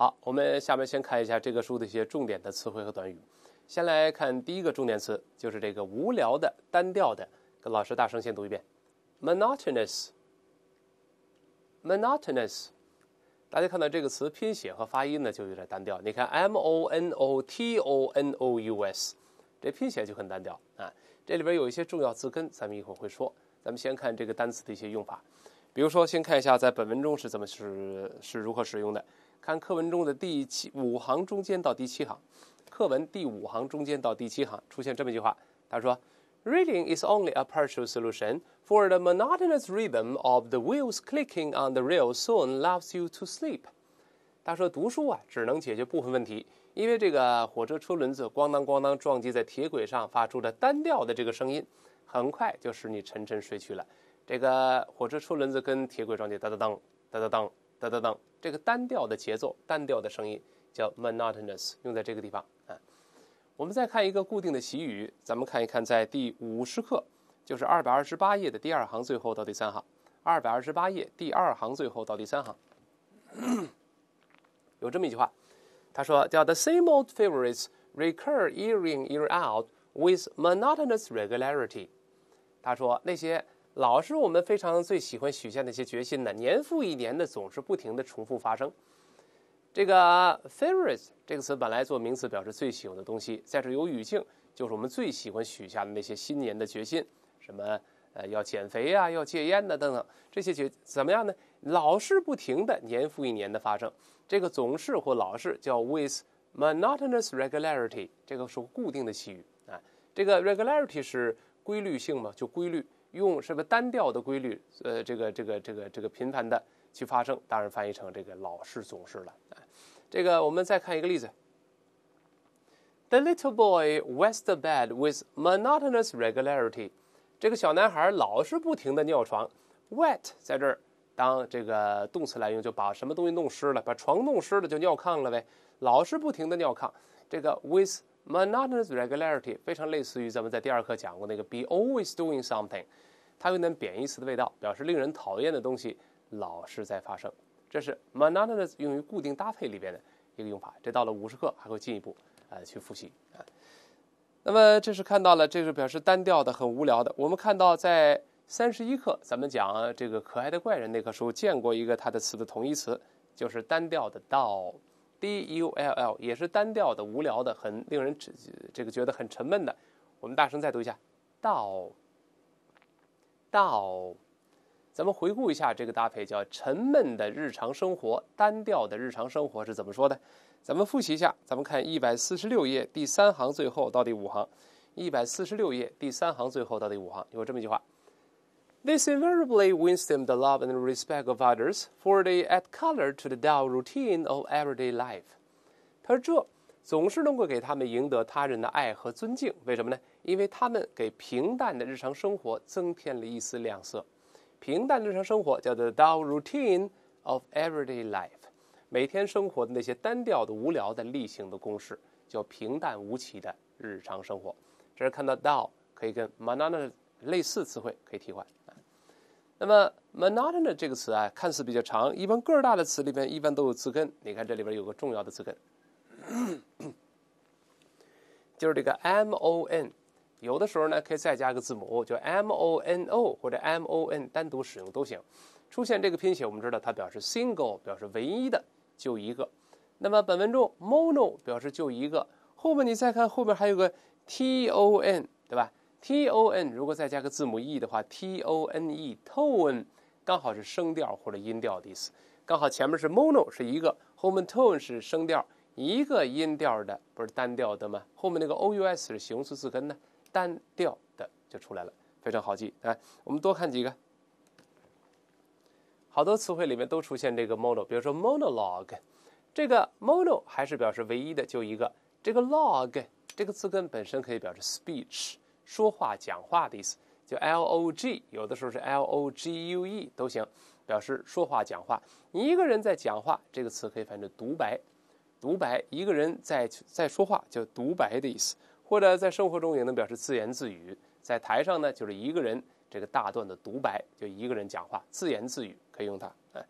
好，我们下面先看一下这个书的一些重点的词汇和短语。先来看第一个重点词，就是这个无聊的、单调的。跟老师大声先读一遍：monotonous。monotonous。大家看到这个词拼写和发音呢，就有点单调。你看，m o n o t o n o u s，这拼写就很单调啊。这里边有一些重要字根，咱们一会儿会说。咱们先看这个单词的一些用法。比如说，先看一下在本文中是怎么是是如何使用的。看课文中的第七五行中间到第七行，课文第五行中间到第七行出现这么一句话，他说：“Reading is only a partial solution for the monotonous rhythm of the wheels clicking on the rails o o n lulls you to sleep。”他说读书啊只能解决部分问题，因为这个火车车轮子咣当咣当撞击在铁轨上发出的单调的这个声音，很快就使你沉沉睡去了。这个火车车轮子跟铁轨撞击，哒哒当，哒哒当，等等等，这个单调的节奏、单调的声音叫 monotonous，用在这个地方啊。我们再看一个固定的习语，咱们看一看，在第五十课，就是二百二十八页的第二行最后到第三行。二百二十八页第二行最后到第三行，有这么一句话，他说：“叫 the same old favorites recur year in year out with monotonous regularity。”他说那些。老是我们非常最喜欢许下那些决心的，年复一年的总是不停的重复发生。这个 favorite 这个词本来做名词表示最喜欢的东西，在这有语境，就是我们最喜欢许下的那些新年的决心，什么呃要减肥呀，要戒烟的等等这些决怎么样呢？老是不停的年复一年的发生，这个总是或老是叫 with monotonous regularity，这个是固定的习语啊。这个 regularity 是规律性嘛，就规律。用什么单调的规律？呃，这个这个这个这个频繁的去发生，当然翻译成这个老是总是了。这个我们再看一个例子：The little boy wet the bed with monotonous regularity。这个小男孩老是不停的尿床。Wet 在这儿当这个动词来用，就把什么东西弄湿了，把床弄湿了就尿炕了呗。老是不停的尿炕。这个 with。Monotonous regularity 非常类似于咱们在第二课讲过那个 be always doing something，它有点贬义词的味道，表示令人讨厌的东西老是在发生。这是 monotonous 用于固定搭配里边的一个用法，这到了五十课还会进一步呃去复习啊。那么这是看到了，这是表示单调的、很无聊的。我们看到在三十一课，咱们讲这个可爱的怪人那课时候，见过一个它的词的同义词，就是单调的到。D U L L 也是单调的、无聊的，很令人这这个觉得很沉闷的。我们大声再读一下，到到，咱们回顾一下这个搭配叫沉闷的日常生活，单调的日常生活是怎么说的？咱们复习一下，咱们看一百四十六页第三行最后到第五行，一百四十六页第三行最后到第五行，有这么一句话。This invariably wins them the love and respect of others, for they add color to the dull routine of everyday life. 他说这总是能够给他们赢得他人的爱和尊敬，为什么呢？因为他们给平淡的日常生活增添了一丝亮色。平淡日常生活叫做 dull routine of everyday life，每天生活的那些单调的、无聊的、例行的公式叫平淡无奇的日常生活。这是看到 dull 可以跟 m a n a n a 类似词汇可以替换。那么 “monotonous” 这个词啊，看似比较长，一般个儿大的词里边一般都有词根。你看这里边有个重要的词根，就是这个 m o n 有的时候呢，可以再加个字母，就 “mono” 或者 “mon” 单独使用都行。出现这个拼写，我们知道它表示 “single”，表示唯一的，就一个。那么本文中 “mono” 表示就一个。后面你再看，后面还有个 “ton”，对吧？t o n 如果再加个字母 e 的话，t o n e tone 刚好是声调或者音调的意思，刚好前面是 mono 是一个，后面 tone 是声调，一个音调的不是单调的吗？后面那个 o u s 是形容词词根呢，单调的就出来了，非常好记啊。我们多看几个，好多词汇里面都出现这个 mono，比如说 monologue，这个 mono 还是表示唯一的就一个，这个 log 这个词根本身可以表示 speech。说话、讲话的意思，就 l o g，有的时候是 l o g u e 都行，表示说话、讲话。你一个人在讲话，这个词可以翻译成独白。独白，一个人在在说话叫独白的意思，或者在生活中也能表示自言自语。在台上呢，就是一个人这个大段的独白，就一个人讲话、自言自语，可以用它。哎，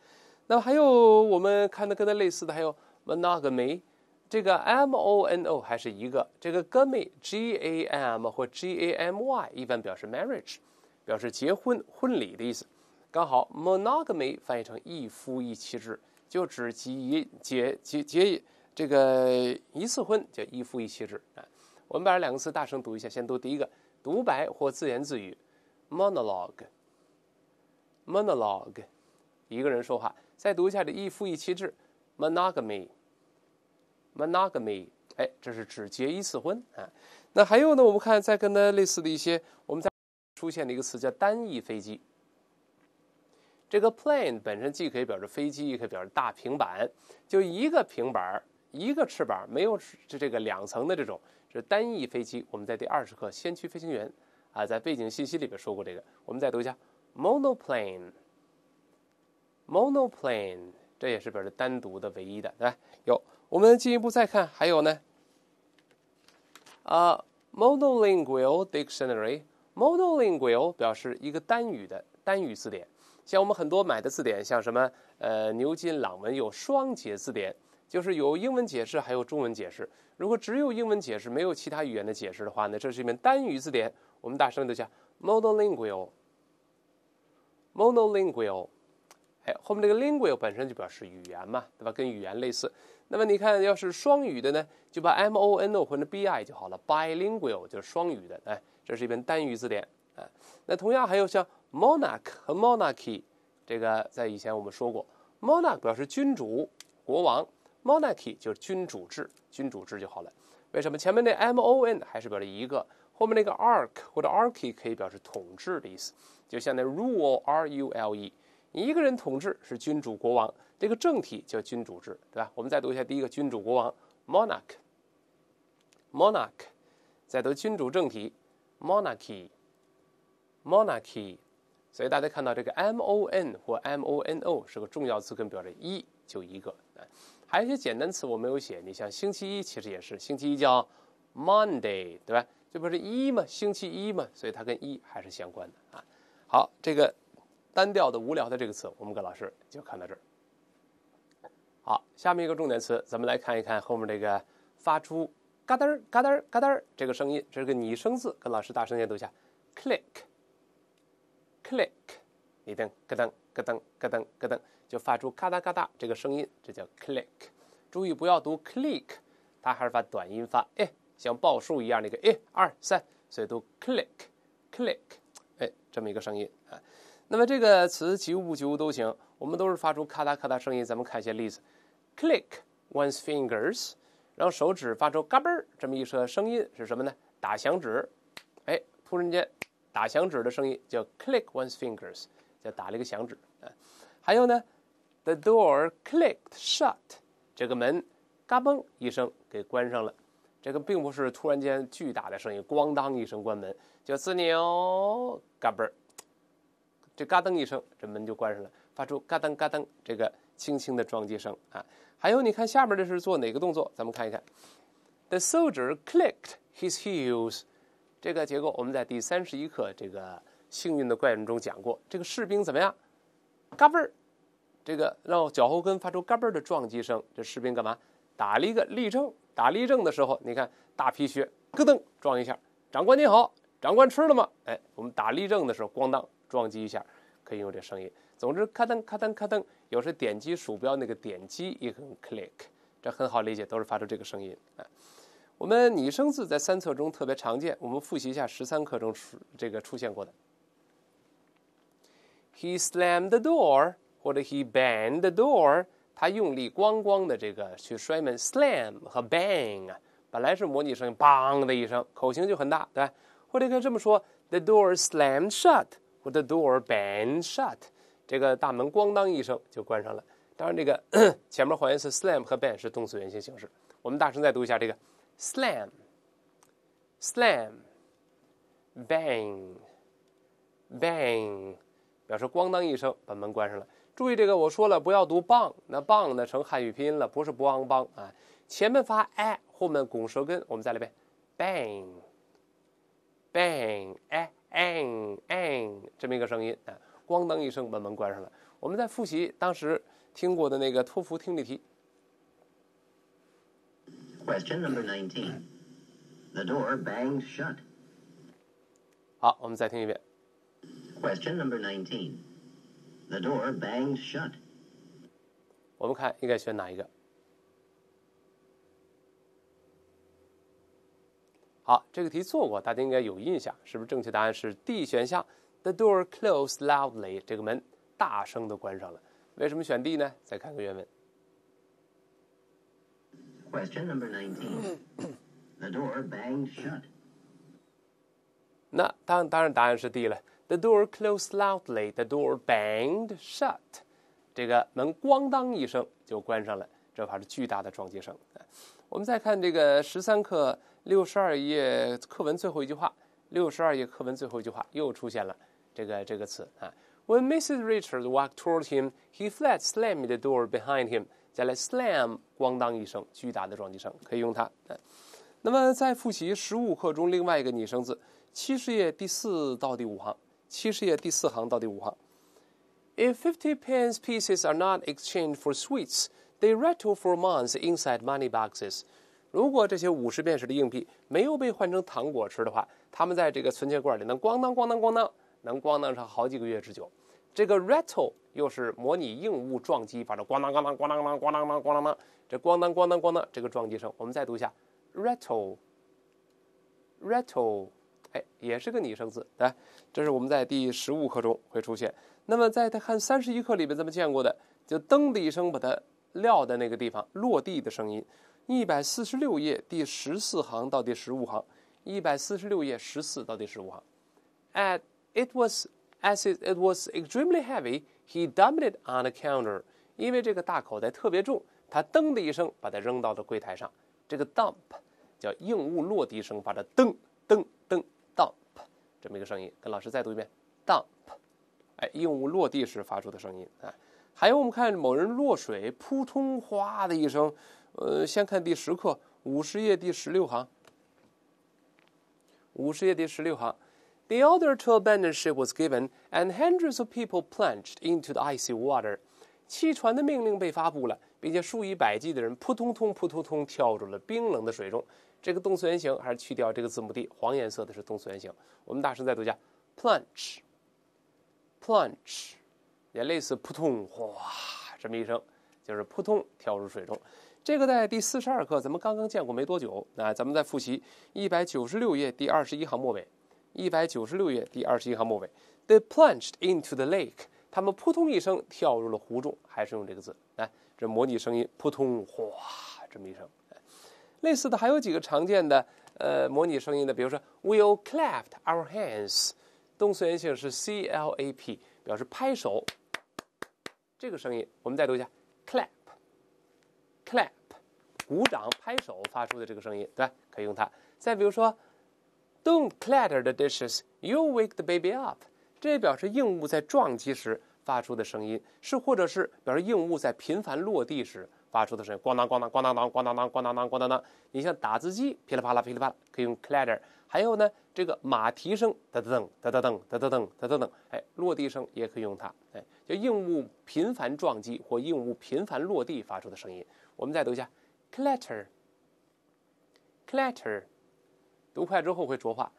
那么还有我们看的跟它类似的，还有 monogamy。这个 m o n o 还是一个这个 gam y g a m 或 g a m y 一般表示 marriage，表示结婚婚礼的意思。刚好 monogamy 翻译成一夫一妻制，就只结一结结结这个一次婚叫一夫一妻制啊。我们把这两个词大声读一下，先读第一个独白或自言自语 monologue monologue，一个人说话。再读一下这一夫一妻制 monogamy。Monogamy，哎，这是只结一次婚啊。那还有呢？我们看，再跟它类似的一些，我们在出现的一个词叫单翼飞机。这个 plane 本身既可以表示飞机，也可以表示大平板，就一个平板儿，一个翅膀，没有这这个两层的这种，是单翼飞机。我们在第二十课先驱飞行员啊，在背景信息里边说过这个。我们再读一下 monoplane，monoplane，这也是表示单独的、唯一的，对吧？有。我们进一步再看，还有呢？啊，monolingual dictionary，monolingual 表示一个单语的单语字典。像我们很多买的字典，像什么呃牛津朗文有双解字典，就是有英文解释，还有中文解释。如果只有英文解释，没有其他语言的解释的话呢，这是一本单语字典。我们大声的叫 m o n o l i n g u a l m o n o l i n g u a l 哎，后面这个 l i n g u a l 本身就表示语言嘛，对吧？跟语言类似。那么你看，要是双语的呢，就把 m o n o 换成 b i 就好了，bilingual 就是双语的。哎，这是一本单语字典。哎，那同样还有像 monarch 和 monarchy，这个在以前我们说过，monarch 表示君主、国王，monarchy 就是君主制、君主制就好了。为什么前面那 m o n 还是表示一个，后面那个 arc 或者 arch 可以表示统治的意思，就像那 rule r u l e。一个人统治是君主国王，这个政体叫君主制，对吧？我们再读一下，第一个君主国王 monarch，monarch，再读君主政体 monarchy，monarchy。所以大家看到这个 m-o-n 或 m-o-n-o 是个重要词根，表示一，就一个。还有一些简单词我没有写，你像星期一其实也是，星期一叫 Monday，对吧？这不是一嘛，星期一嘛，所以它跟一还是相关的啊。好，这个。单调的、无聊的这个词，我们跟老师就看到这儿。好，下面一个重点词，咱们来看一看后面这个发出“嘎噔儿、嘎噔儿、嘎噔儿”这个声音，这是个拟声字，跟老师大声念读一下：click，click，一噔、咯噔、咯噔、咯噔、咯噔，就发出“嘎哒嘎哒这个声音，这叫 click。注意不要读 click，它还是发短音发，哎，像报数一样那个一二三，所以读 click，click，哎，这么一个声音。那么这个词及物不及物都行，我们都是发出咔嗒咔嗒声音。咱们看一些例子：click one's fingers，让手指发出嘎嘣这么一声声音是什么呢？打响指。哎，突然间打响指的声音叫 click one's fingers，叫打了一个响指。啊，还有呢，the door clicked shut，这个门嘎嘣一声给关上了。这个并不是突然间巨大的声音，咣当一声关门，就呲牛嘎嘣。这嘎噔一声，这门就关上了，发出嘎噔嘎噔这个轻轻的撞击声啊。还有，你看下边这是做哪个动作？咱们看一看。The soldier clicked his heels。这个结构我们在第三十一课《这个幸运的怪人》中讲过。这个士兵怎么样？嘎嘣儿，这个让脚后跟发出嘎嘣儿的撞击声。这士兵干嘛？打了一个立正。打立正的时候，你看大皮靴咯噔撞一下。长官您好，长官吃了吗？哎，我们打立正的时候，咣当。撞击一下可以用这声音，总之咔噔咔噔咔噔。有时点击鼠标那个点击，也可以 click，这很好理解，都是发出这个声音啊。我们拟声字在三册中特别常见，我们复习一下十三课中出这个出现过的。He slammed the door，或者 He banged the door，他用力咣咣的这个去摔门，slam 和 bang 啊，本来是模拟声音，bang 的一声，口型就很大，对吧？或者可以这么说，the door slammed shut。The door bang shut，这个大门咣当一声就关上了。当然，这个 前面还原是 slam 和 bang 是动词原形形式。我们大声再读一下这个 slam，slam，bang，bang，表示咣当一声把门关上了。注意这个，我说了不要读 bang，那 bang 呢成汉语拼音了，不是 bo ang bang 啊。前面发 ai，后面拱舌根。我们再来背 b a n g b a n g a ang ang，这么一个声音啊，咣当一声把门关上了。我们在复习当时听过的那个托福听力题。Question number nineteen, the door banged shut. 好，我们再听一遍。Question number nineteen, the door banged shut. 我们看应该选哪一个？好，这个题做过，大家应该有印象，是不是正确答案是 D 选项？The door closed loudly，这个门大声的关上了。为什么选 D 呢？再看个原文。Question number nineteen. The door banged shut. 那当当然答案是 D 了。The door closed loudly. The door banged shut. 这个门咣当一声就关上了，这发出巨大的撞击声。我们再看这个十三课。六十二页课文最后一句话，六十二页课文最后一句话又出现了这个这个词啊。When Mrs. Richards walked toward him, he fled, slamming the door behind him. fifty pence pieces are not exchanged for sweets, they rattle for months inside money boxes. 如果这些五十便士的硬币没有被换成糖果吃的话，它们在这个存钱罐里能咣当咣当咣当，能咣当上好几个月之久。这个 rattle 又是模拟硬物撞击发出咣当咣当咣当当咣当咣当这咣当咣当咣当这个撞击声。我们再读一下 rattle，rattle，哎，也是个拟声词，对吧？这是我们在第十五课中会出现。那么再看三十一课里边咱们见过的，就噔的一声把它撂在那个地方落地的声音。一百四十六页第十四行到第十五行，一百四十六页十四到第十五行。At it was as it was extremely heavy, he dumped it on the counter。因为这个大口袋特别重，他噔的一声把它扔到了柜台上。这个 dump 叫硬物落地声，发它噔噔噔 dump 这么一个声音。跟老师再读一遍 dump，哎，硬物落地时发出的声音啊。还有我们看某人落水，扑通哗的一声。呃，先看第十课五十页第十六行。五十页第十六行，the order to abandon ship was given，and hundreds of people plunged into the icy water。汽船的命令被发布了，并且数以百计的人扑通通扑通通跳入了冰冷的水中。这个动词原形还是去掉这个字母 d，黄颜色的是动词原形。我们大声再读一下：plunge，plunge，也类似扑通哗这么一声，就是扑通跳入水中。这个在第四十二课咱们刚刚见过没多久啊，咱们再复习一百九十六页第二十一行末尾，一百九十六页第二十一行末尾，They plunged into the lake。他们扑通一声跳入了湖中，还是用这个字，来这模拟声音，扑通哗这么一声。类似的还有几个常见的呃模拟声音的，比如说 We clapped our hands，动词原形是 clap，表示拍手，这个声音我们再读一下，clap，clap。鼓掌、拍手发出的这个声音，对吧？可以用它。再比如说，Don't clatter the dishes, you wake the baby up。这也表示硬物在撞击时发出的声音，是或者是表示硬物在频繁落地时发出的声音，咣当咣当咣当当咣当当咣当当咣当当。你像打字机噼里啪啦噼里啪啦，可以用 clatter。还有呢，这个马蹄声哒哒噔哒哒噔哒哒噔哒哒噔，哎，落地声也可以用它。哎，就硬物频繁撞击或硬物频繁落地发出的声音。我们再读一下。clatter，clatter，读快之后会浊化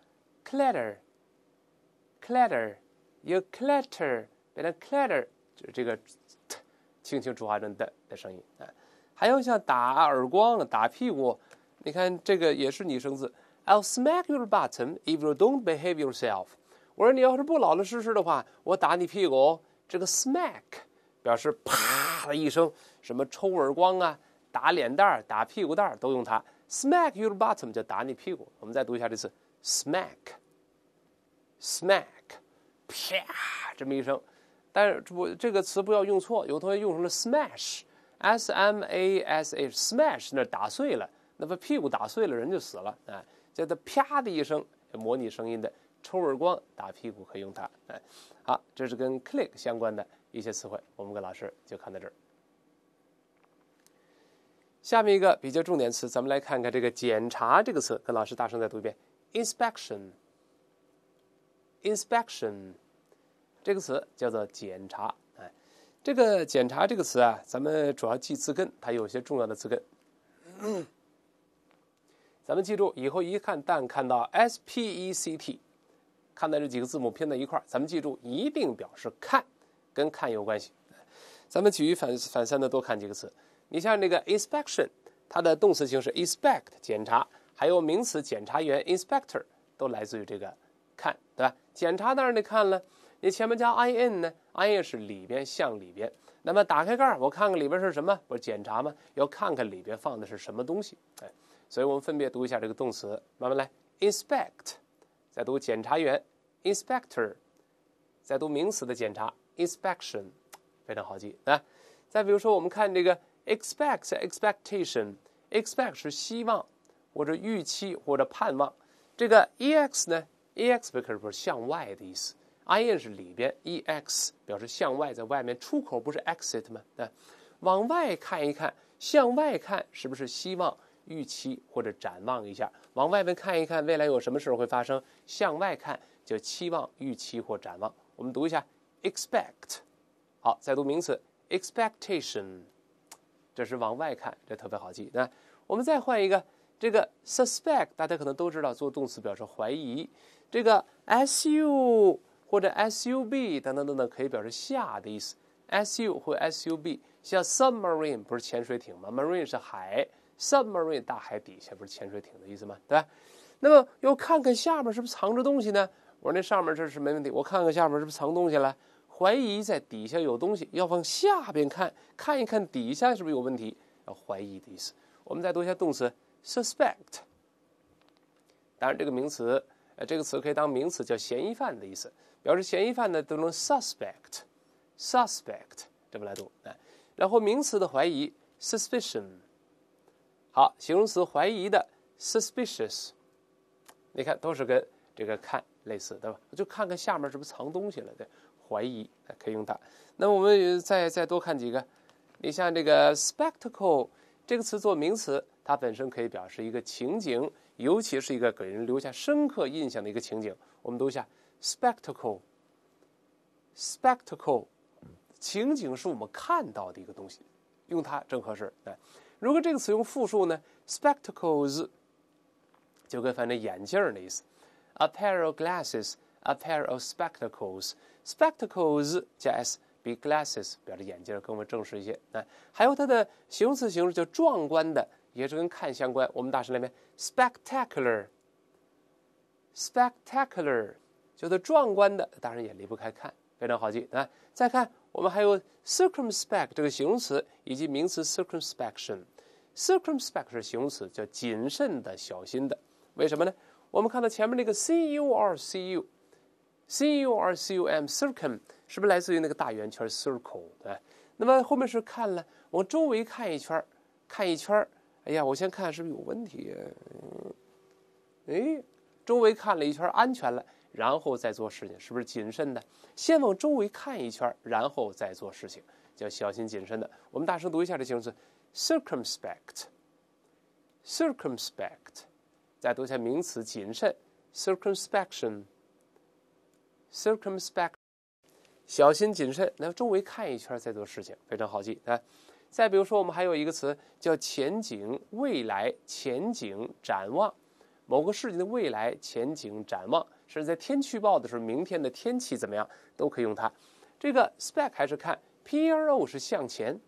，clatter，clatter，由 clatter 变成 clatter，就是这个轻轻浊化成的的声音啊。还有像打耳光、打屁股，你看这个也是拟声字。I'll smack your butt o if you don't behave yourself。我说你要是不老老实实的话，我打你屁股。这个 smack 表示啪的一声，什么抽耳光啊？打脸蛋儿、打屁股蛋儿都用它，smack your bottom 就打你屁股。我们再读一下这次，smack，smack，啪这么一声。但是这不这个词不要用错，有同学用成了 smash，s m a s h，smash 那打碎了，那把屁股打碎了，人就死了啊！叫它啪的一声，模拟声音的抽耳光、打屁股可以用它。哎，好，这是跟 click 相关的一些词汇，我们跟老师就看到这儿。下面一个比较重点词，咱们来看看这个“检查”这个词，跟老师大声再读一遍，“inspection”。inspection 这个词叫做“检查”哎，这个“检查”这个词啊，咱们主要记词根，它有些重要的词根。咱们记住以后一看，但看到 s p e c t，看到这几个字母拼在一块儿，咱们记住一定表示看，跟看有关系。咱们举一反反三的多看几个词。你像这个 inspection，它的动词形式 inspect 检查，还有名词检查员 inspector 都来自于这个看，对吧？检查当然得看了，你前面加 in 呢，in 是里边，向里边。那么打开盖儿，我看看里边是什么，不是检查吗？要看看里边放的是什么东西，哎，所以我们分别读一下这个动词，慢慢来，inspect，再读检查员 inspector，再读名词的检查 inspection，非常好记，啊。再比如说我们看这个。expect expectation，expect 是希望或者预期或者盼望。这个 ex 呢，ex 表示向外的意思，in 是里边，ex 表示向外，在外面出口不是 exit 吗？啊，往外看一看，向外看是不是希望、预期或者展望一下？往外面看一看，未来有什么事会发生？向外看就期望、预期或展望。我们读一下 expect，好，再读名词 expectation。这是往外看，这特别好记。那我们再换一个，这个 suspect 大家可能都知道，做动词表示怀疑。这个 su 或者 sub 等等等等，可以表示下的意思。su 或 sub，像 submarine 不是潜水艇吗？marine 是海，submarine 大海底下不是潜水艇的意思吗？对吧？那么要看看下面是不是藏着东西呢？我说那上面这是没问题，我看看下面是不是藏东西了。怀疑在底下有东西，要往下边看看一看，底下是不是有问题？要怀疑的意思。我们再读一下动词，suspect。当然，这个名词，呃，这个词可以当名词，叫嫌疑犯的意思，表示嫌疑犯的都能 suspect，suspect 这么来读啊。然后名词的怀疑，suspicion。好，形容词怀疑的，suspicious。你看，都是跟这个看类似，对吧？就看看下面是不是藏东西了，对。怀疑可以用它。那我们再再多看几个，你像这个 spectacle 这个词做名词，它本身可以表示一个情景，尤其是一个给人留下深刻印象的一个情景。我们读一下 spectacle，spectacle，情景是我们看到的一个东西，用它正合适。哎，如果这个词用复数呢，spectacles 就跟反正眼镜的意思，a pair of glasses，a pair of spectacles。spectacles 加 s 比 glasses 表示眼镜更为正式一些。那还有它的形容词形式叫壮观的，也是跟看相关。我们大声来念 s p e c t a c u l a r s p e c t a c u l a r 叫做壮观的，当然也离不开看，非常好记。那再看，我们还有 circumspect 这个形容词以及名词 circumspection。circumspect 是形容词，叫谨慎的、小心的。为什么呢？我们看到前面那个 c-u-r-c-u。C U R C U M，circum 是不是来自于那个大圆圈 circle 啊？那么后面是看了，往周围看一圈看一圈哎呀，我先看是不是有问题呀？哎，周围看了一圈安全了，然后再做事情，是不是谨慎的？先往周围看一圈然后再做事情，叫小心谨慎的。我们大声读一下这形容词：circumspect。circumspect，再读一下名词：谨慎。circumspection。circumspect，小心谨慎，来周围看一圈再做事情，非常好记。来，再比如说，我们还有一个词叫前景、未来、前景展望，某个事情的未来前景展望，甚至在天气预报的时候，明天的天气怎么样，都可以用它。这个 spec 还是看 pro 是向前，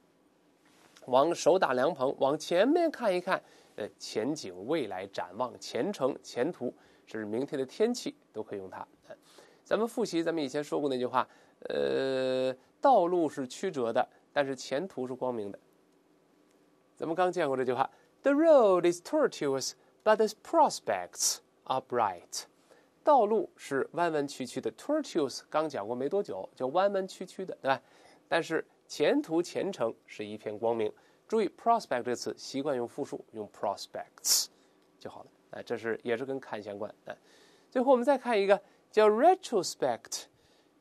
往手打凉棚往前面看一看，呃，前景、未来、展望、前程、前途，甚至明天的天气都可以用它。咱们复习，咱们以前说过那句话，呃，道路是曲折的，但是前途是光明的。咱们刚见过这句话，The road is tortuous, but the prospects are bright。道路是弯弯曲曲的，tortuous 刚讲过没多久，就弯弯曲曲的，对吧？但是前途前程是一片光明。注意，prospect 这个词习惯用复数，用 prospects 就好了。哎，这是也是跟看相关。哎，最后我们再看一个。叫 retrospect，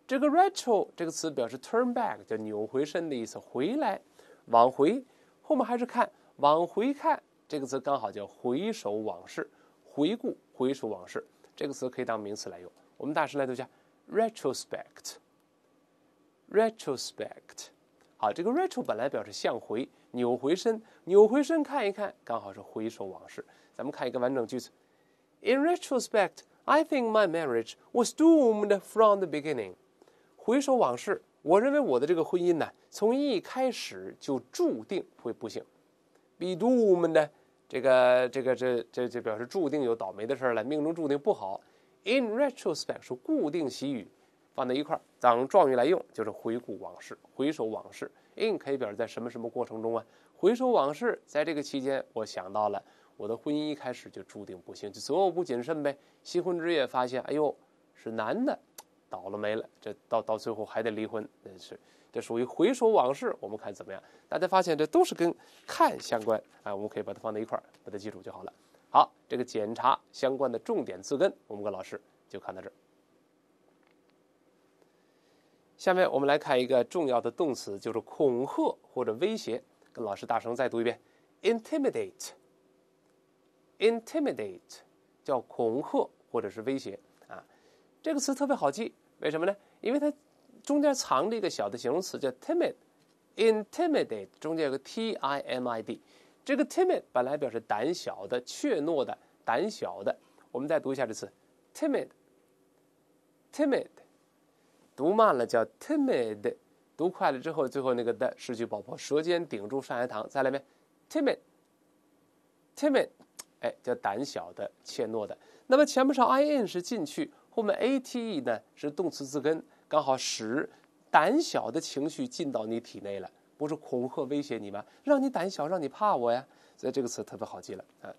这个 retro 这个词表示 turn back，叫扭回身的意思，回来，往回，后面还是看，往回看，这个词刚好叫回首往事，回顾，回首往事，这个词可以当名词来用。我们大声来读一下，retrospect，retrospect，好，这个 retro 本来表示向回，扭回身，扭回身看一看，刚好是回首往事。咱们看一个完整句子，in retrospect。I think my marriage was doomed from the beginning。回首往事，我认为我的这个婚姻呢，从一开始就注定会不幸。Be doomed 这个这个这这这表示注定有倒霉的事了，命中注定不好。In retrospect 是固定习语，放在一块儿当状语来用，就是回顾往事、回首往事。In 可以表示在什么什么过程中啊？回首往事，在这个期间，我想到了。我的婚姻一开始就注定不幸，就择偶不谨慎呗。新婚之夜发现，哎呦，是男的，倒了霉了。这到到最后还得离婚，是这属于回首往事。我们看怎么样？大家发现这都是跟看相关啊。我们可以把它放在一块儿，把它记住就好了。好，这个检查相关的重点字根，我们跟老师就看到这儿。下面我们来看一个重要的动词，就是恐吓或者威胁。跟老师大声再读一遍：intimidate。Intimidate 叫恐吓或者是威胁啊，这个词特别好记，为什么呢？因为它中间藏着一个小的形容词叫 timid。Intimidate 中间有个 t i m i d，这个 timid 本来表示胆小的、怯懦的、胆小的。我们再读一下这词：timid，timid。读慢了叫 timid，读快了之后最后那个的失去爆破，舌尖顶住上牙膛。再来一遍：timid，timid。哎，叫胆小的、怯懦的。那么前面是 i n 是进去，后面 a t e 呢是动词词根，刚好使胆小的情绪进到你体内了，不是恐吓、威胁你吗？让你胆小，让你怕我呀。所以这个词特别好记了啊。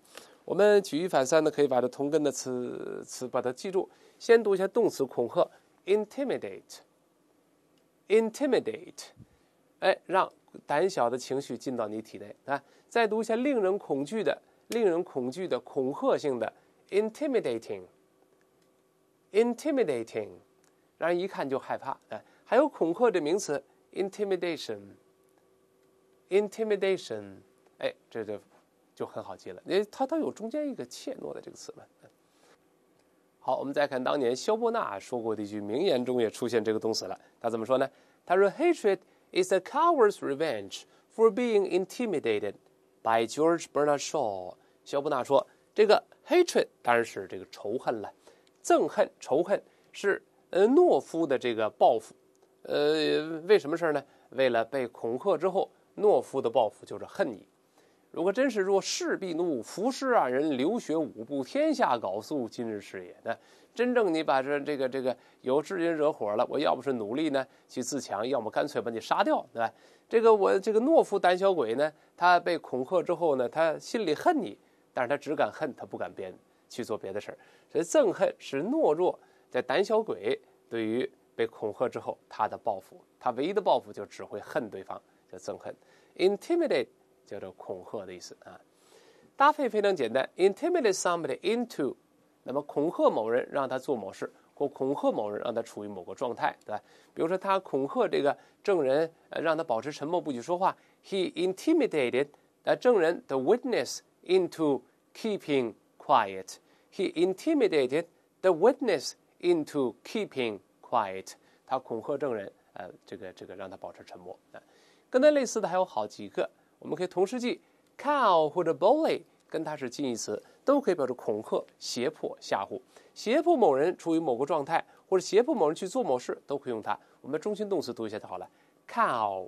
我们举一反三的，可以把这同根的词词把它记住。先读一下动词恐吓，intimidate，intimidate，哎，让胆小的情绪进到你体内啊。再读一下令人恐惧的。令人恐惧的、恐吓性的 （intimidating, intimidating），让人一看就害怕。哎，还有恐吓的名词 （intimidation, intimidation）。哎，这就就很好记了，因为它它有中间一个怯懦的这个词嘛。好，我们再看当年肖伯纳说过的一句名言中也出现这个动词了。他怎么说呢？他说：“Hatred is a coward's revenge for being intimidated.” By George Bernard Shaw，肖伯纳说：“这个 hatred 当然是这个仇恨了，憎恨、仇恨是呃懦夫的这个报复，呃，为什么事儿呢？为了被恐吓之后，懦夫的报复就是恨你。”如果真是若事必怒，服尸二人，流血五步，天下缟素，今日是也。那真正你把这这个这个有志情惹火了，我要不是努力呢去自强，要么干脆把你杀掉，对吧？这个我这个懦夫、胆小鬼呢，他被恐吓之后呢，他心里恨你，但是他只敢恨，他不敢变去做别的事儿。所以憎恨是懦弱，在胆小鬼对于被恐吓之后，他的报复，他唯一的报复就只会恨对方，就憎恨。intimidate。叫做恐吓的意思啊，搭配非常简单，intimidate somebody into，那么恐吓某人让他做某事，或恐吓某人让他处于某个状态，对吧？比如说他恐吓这个证人，呃，让他保持沉默，不许说话。He intimidated 呃证人 the witness into keeping quiet. He intimidated the witness into keeping quiet. 他恐吓证人，呃，这个这个让他保持沉默。啊，跟他类似的还有好几个。我们可以同时记 cow 或者 bully，跟它是近义词，都可以表示恐吓、胁迫、吓唬。胁迫某人处于某个状态，或者胁迫某人去做某事，都可以用它。我们中心动词读一下就好了。cow，cow，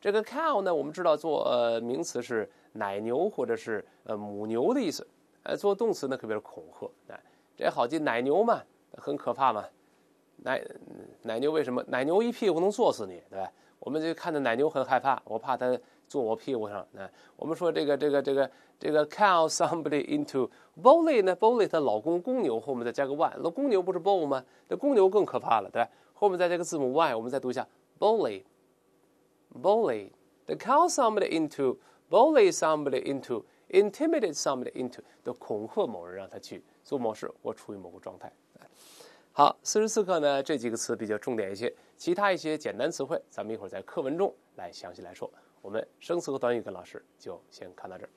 这个 cow 呢，我们知道做名词是奶牛或者是呃母牛的意思，呃，做动词呢可表示恐吓啊。这好记，奶牛嘛，很可怕嘛。奶奶牛为什么？奶牛一屁股能坐死你，对吧？我们就看到奶牛很害怕，我怕它坐我屁股上。那我们说这个这个这个这个 cow somebody into bully 呢？bully 它老公公牛后面再加个 y，那公牛不是 bull 吗？那公牛更可怕了，对吧？后面再加个字母 y，我们再读一下 bully，bully。The cow somebody into bully somebody into intimidate somebody into，都恐吓某人让他去做某事，我处于某个状态。好，四十四课呢，这几个词比较重点一些，其他一些简单词汇，咱们一会儿在课文中来详细来说。我们生词和短语跟老师就先看到这儿。